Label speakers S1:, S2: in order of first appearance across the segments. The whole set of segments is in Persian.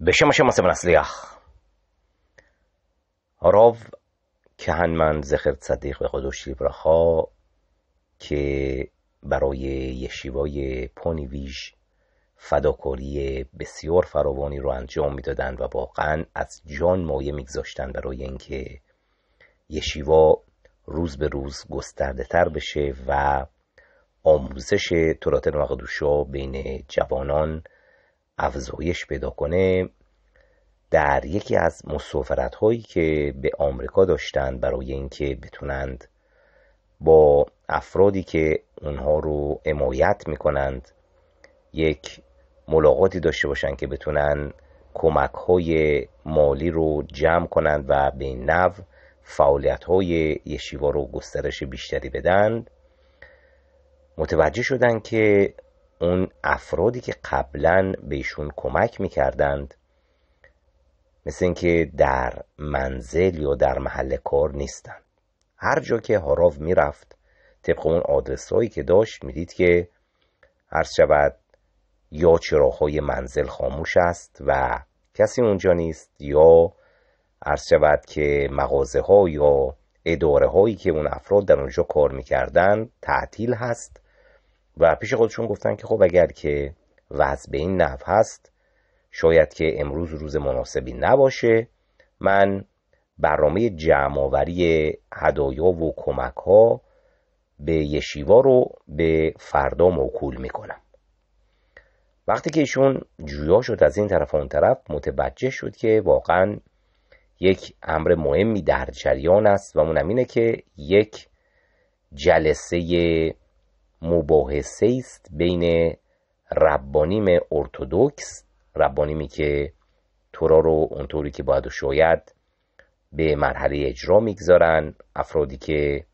S1: شما השם עשה ונצליח. که کهنمند زخر صدیق به قدوش لبرخا که برای یشیوای پونیویژ فداکاری بسیار فراوانی رو انجام میدادند و واقعا از جان مایه میگذاشتند برای اینکه یشیوا روز به روز گسترده تر بشه و آموزش تورات مقدوشا بین جوانان افزایش پیدا کنه در یکی از مسافرت هایی که به آمریکا داشتند برای اینکه بتونند با افرادی که اونها رو حمایت میکنند یک ملاقاتی داشته باشند که بتونن کمک های مالی رو جمع کنند و به نو فعالیت های یشیوا رو گسترش بیشتری بدن متوجه شدند که اون افرادی که قبلا بهشون کمک میکردند مثل اینکه در منزل یا در محل کار نیستند هر جا که هاراو میرفت طبق اون آدرس هایی که داشت میدید که عرض شود یا چراغهای منزل خاموش است و کسی اونجا نیست یا عرض شود که مغازه ها یا اداره هایی که اون افراد در اونجا کار میکردن تعطیل هست و پیش خودشون گفتن که خب اگر که وضع به این نحو هست شاید که امروز روز مناسبی نباشه من برنامه جمعآوری هدایا و کمک ها به یشیوا رو به فردا موکول میکنم وقتی که ایشون جویا شد از این طرف و اون طرف متوجه شد که واقعا یک امر مهمی در جریان است و اونم اینه که یک جلسه مباحثه است بین ربانیم ارتودکس ربانیمی که تورا رو اونطوری که باید و شاید به مرحله اجرا میگذارن افرادی که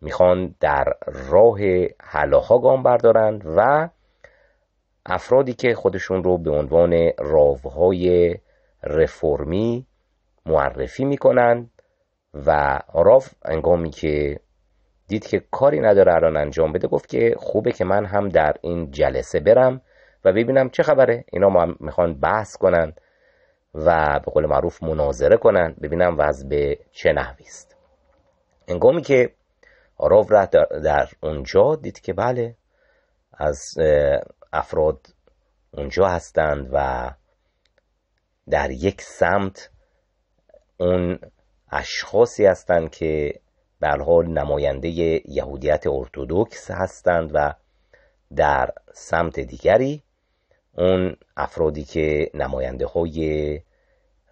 S1: میخوان در راه حلاها گام بردارن و افرادی که خودشون رو به عنوان راوهای رفرمی معرفی میکنند و راف انگامی که دید که کاری نداره الان انجام بده گفت که خوبه که من هم در این جلسه برم و ببینم چه خبره اینا ما میخوان بحث کنن و به قول معروف مناظره کنن ببینم وضع به چه نحوی است انگامی که آراف در, در اونجا دید که بله از افراد اونجا هستند و در یک سمت اون اشخاصی هستند که به حال نماینده یهودیت ارتودکس هستند و در سمت دیگری اون افرادی که نماینده های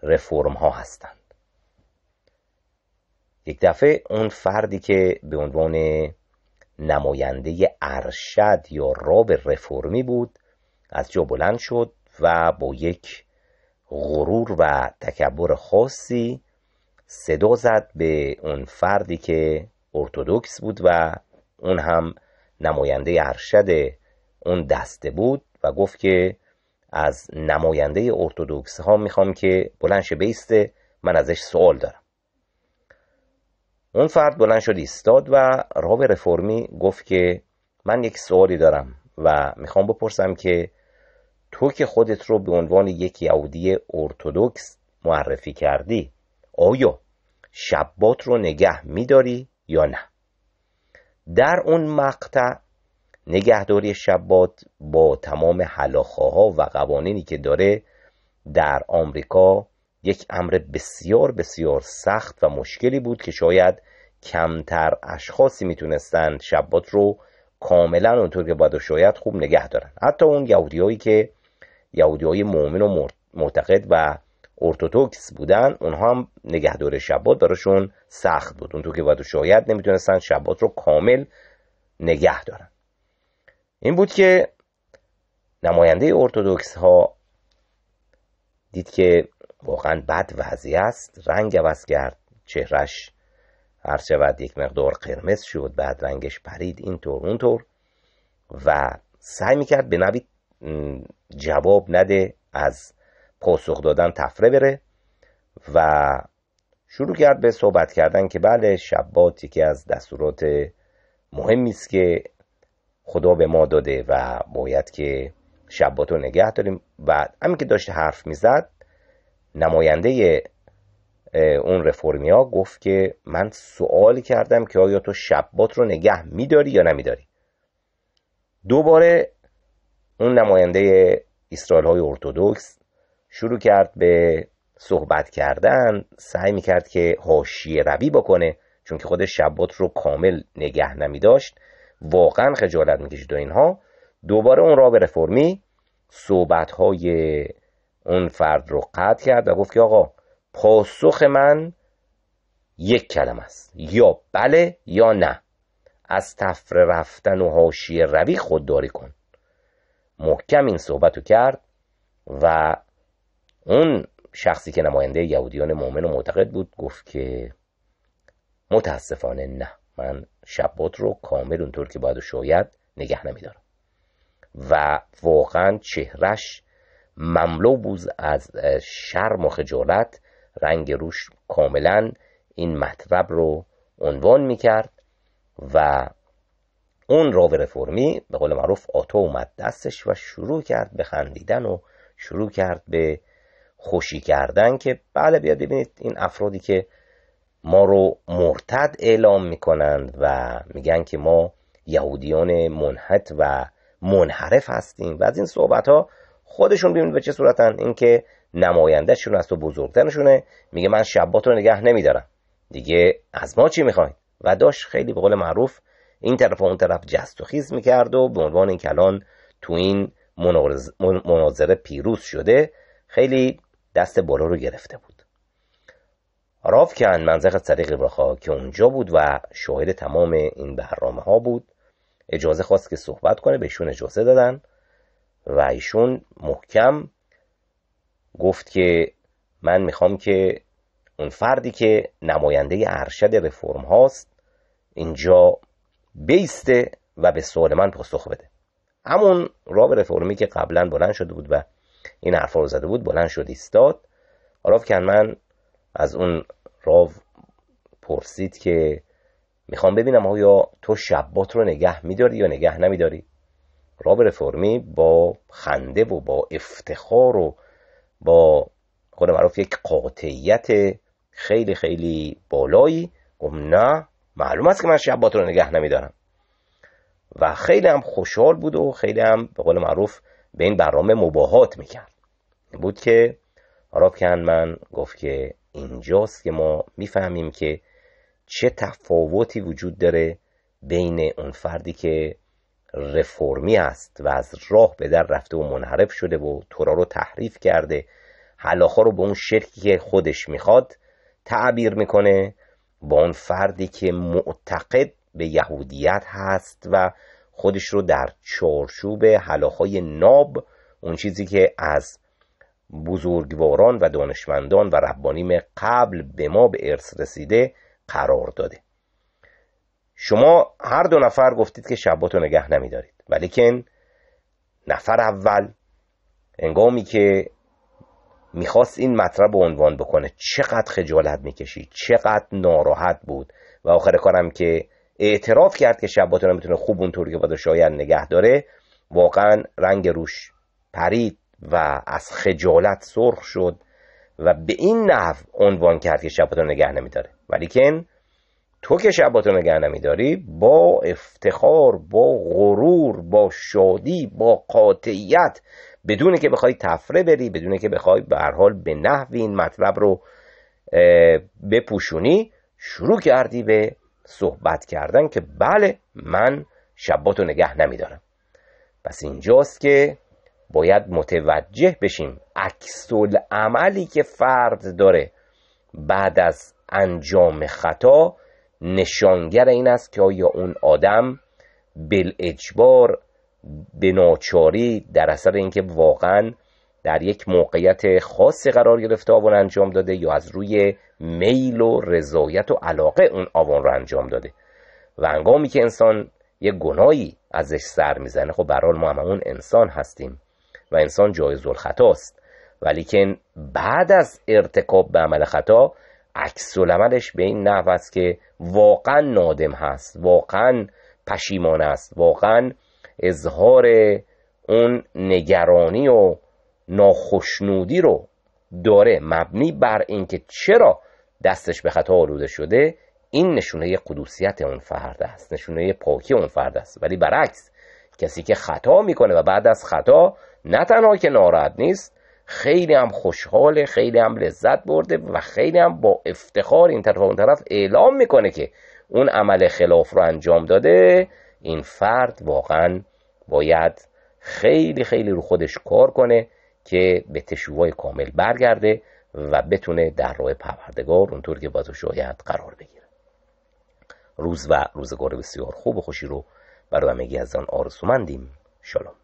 S1: رفرم ها هستند یک دفعه اون فردی که به عنوان نماینده ارشد یا راب رفرمی بود از جا بلند شد و با یک غرور و تکبر خاصی صدا زد به اون فردی که ارتودکس بود و اون هم نماینده ارشد اون دسته بود و گفت که از نماینده ارتودکس ها میخوام که شه بیسته من ازش سوال دارم اون فرد بلند شد ایستاد و راب رفرمی گفت که من یک سوالی دارم و میخوام بپرسم که تو که خودت رو به عنوان یک یهودی ارتودکس معرفی کردی آیا شبات رو نگه میداری یا نه در اون مقطع نگهداری شبات با تمام حلاخه ها و قوانینی که داره در آمریکا یک امر بسیار بسیار سخت و مشکلی بود که شاید کمتر اشخاصی میتونستند شبات رو کاملا اونطور که باید و شاید خوب نگه دارن حتی اون یهودیایی که یهودی مؤمن و معتقد و ارتودکس بودن اونها هم نگهدار شبات براشون سخت بود اونطور که باید شاید نمیتونستن شبات رو کامل نگه دارن این بود که نماینده ارتودکس ها دید که واقعا بد وضعی است رنگ عوض کرد چهرش هر شود یک مقدار قرمز شد بعد رنگش پرید اینطور اونطور و سعی میکرد به نوی جواب نده از پاسخ دادن تفره بره و شروع کرد به صحبت کردن که بله شبات یکی از دستورات مهمی است که خدا به ما داده و باید که شبات رو نگه داریم و همین که داشت حرف میزد نماینده اون ها گفت که من سوال کردم که آیا تو شبات رو نگه میداری یا نمیداری دوباره اون نماینده اسرائیل های ارتودکس شروع کرد به صحبت کردن سعی میکرد که حاشیه روی بکنه چون که خود شبات رو کامل نگه نمی داشت واقعا خجالت میکشید و اینها دوباره اون را به رفرمی صحبت های اون فرد رو قطع کرد و گفت که آقا پاسخ من یک کلم است یا بله یا نه از تفره رفتن و حاشیه روی خودداری کن محکم این صحبت رو کرد و اون شخصی که نماینده یهودیان مؤمن و معتقد بود گفت که متاسفانه نه من شبات رو کامل اونطور که باید و شاید نگه نمیدارم و واقعا چهرش مملو بود از شرم و خجالت رنگ روش کاملا این مطلب رو عنوان میکرد و اون راو رفرمی به قول معروف آتا اومد دستش و شروع کرد به خندیدن و شروع کرد به خوشی کردن که بله بیاد ببینید این افرادی که ما رو مرتد اعلام میکنند و میگن که ما یهودیان منحت و منحرف هستیم و از این صحبت ها خودشون ببینید به چه صورتن اینکه نمایندهشون از و بزرگترشونه میگه من شبات رو نگه نمیدارم دیگه از ما چی میخواین و داشت خیلی به قول معروف این طرف و اون طرف جست و خیز میکرد و به عنوان این کلان تو این مناظره پیروز شده خیلی دست بالا رو گرفته بود راف کن منزق صدیق که اونجا بود و شاهد تمام این برنامه ها بود اجازه خواست که صحبت کنه بهشون اجازه دادن و ایشون محکم گفت که من میخوام که اون فردی که نماینده ارشد رفرم هاست اینجا بیسته و به سوال من پاسخ بده همون راب رفرمی که قبلا بلند شده بود و این حرفا رو زده بود بلند شد ایستاد راو کنمن از اون راو پرسید که میخوام ببینم آیا تو شبات رو نگه میداری یا نگه نمیداری راو رفرمی با خنده و با افتخار و با خود معروف یک قاطعیت خیلی خیلی بالایی گفت نه معلوم است که من شبات رو نگه نمیدارم و خیلی هم خوشحال بود و خیلی هم به قول معروف به این برنامه مباهات میکرد بود که آراب کندمن گفت که اینجاست که ما میفهمیم که چه تفاوتی وجود داره بین اون فردی که رفرمی است و از راه به در رفته و منحرف شده و تورا رو تحریف کرده حلاخا رو به اون شرکی که خودش میخواد تعبیر میکنه با اون فردی که معتقد به یهودیت هست و خودش رو در چارچوب حلاخای ناب اون چیزی که از بزرگواران و دانشمندان و ربانیم قبل به ما به ارث رسیده قرار داده شما هر دو نفر گفتید که شبات رو نگه نمیدارید ولیکن نفر اول انگامی که میخواست این مطلب به عنوان بکنه چقدر خجالت میکشید چقدر ناراحت بود و آخر کارم که اعتراف کرد که شبات نمیتونه خوب اونطوری که باید شاید نگه داره واقعا رنگ روش پرید و از خجالت سرخ شد و به این نحو عنوان کرد که رو نگه نمیداره ولیکن تو که رو نگه نمیداری با افتخار با غرور با شادی با قاطعیت بدون که بخوای تفره بری بدون که بخوای به هر حال به نحو این مطلب رو بپوشونی شروع کردی به صحبت کردن که بله من رو نگه نمیدارم پس اینجاست که باید متوجه بشیم عکس عملی که فرد داره بعد از انجام خطا نشانگر این است که آیا اون آدم بل اجبار به ناچاری در اثر اینکه واقعا در یک موقعیت خاصی قرار گرفته آوان انجام داده یا از روی میل و رضایت و علاقه اون آوان رو انجام داده و انگامی که انسان یک گناهی ازش سر میزنه خب برحال ما هم اون انسان هستیم و انسان جایز الخطا است ولیکن بعد از ارتکاب به عمل خطا عکس به این نحو است که واقعا نادم هست واقعا پشیمان است واقعا اظهار اون نگرانی و ناخشنودی رو داره مبنی بر اینکه چرا دستش به خطا آلوده شده این نشونه قدوسیت اون فرد است نشونه پاکی اون فرد است ولی برعکس کسی که خطا میکنه و بعد از خطا نه تنها که ناراحت نیست خیلی هم خوشحاله خیلی هم لذت برده و خیلی هم با افتخار این طرف و اون طرف اعلام میکنه که اون عمل خلاف رو انجام داده این فرد واقعا باید خیلی خیلی رو خودش کار کنه که به تشوهای کامل برگرده و بتونه در راه پروردگار اونطور که بازو شاید قرار بگیره روز و روزگار بسیار خوب و خوشی رو برای از آن آرزومندیم شالوم